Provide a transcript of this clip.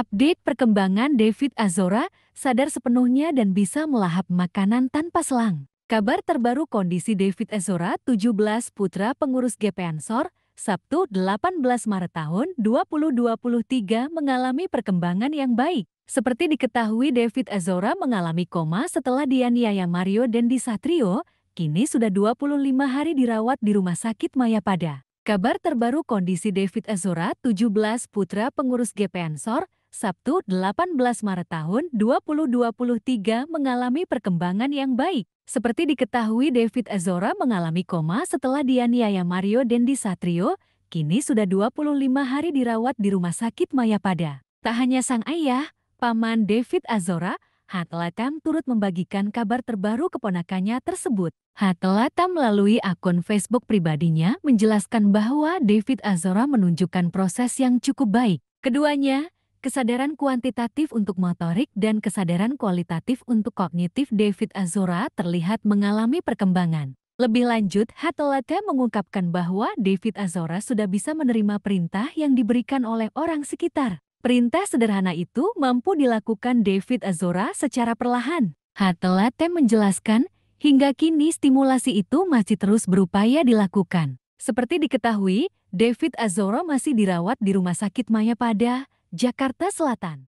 Update perkembangan David Azora sadar sepenuhnya dan bisa melahap makanan tanpa selang. Kabar terbaru kondisi David Azora 17 putra pengurus GP Ansor, Sabtu 18 Maret tahun 2023 mengalami perkembangan yang baik. Seperti diketahui David Azora mengalami koma setelah dianiaya Mario Dendi Satrio, kini sudah 25 hari dirawat di Rumah Sakit Mayapada. Kabar terbaru kondisi David Azora, 17 putra pengurus GP Ansor, Sabtu 18 Maret tahun 2023 mengalami perkembangan yang baik. Seperti diketahui David Azora mengalami koma setelah dianiaya Mario Dendi Satrio, kini sudah 25 hari dirawat di Rumah Sakit Mayapada. Tak hanya sang ayah, paman David Azora, Hatlatam turut membagikan kabar terbaru keponakannya tersebut. Hatlatam melalui akun Facebook pribadinya menjelaskan bahwa David Azora menunjukkan proses yang cukup baik. Keduanya, kesadaran kuantitatif untuk motorik dan kesadaran kualitatif untuk kognitif David Azora terlihat mengalami perkembangan. Lebih lanjut, Hatolaka mengungkapkan bahwa David Azora sudah bisa menerima perintah yang diberikan oleh orang sekitar. Perintah sederhana itu mampu dilakukan David Azora secara perlahan. Hatolaka menjelaskan, hingga kini stimulasi itu masih terus berupaya dilakukan. Seperti diketahui, David Azora masih dirawat di Rumah Sakit Mayapada, Jakarta Selatan.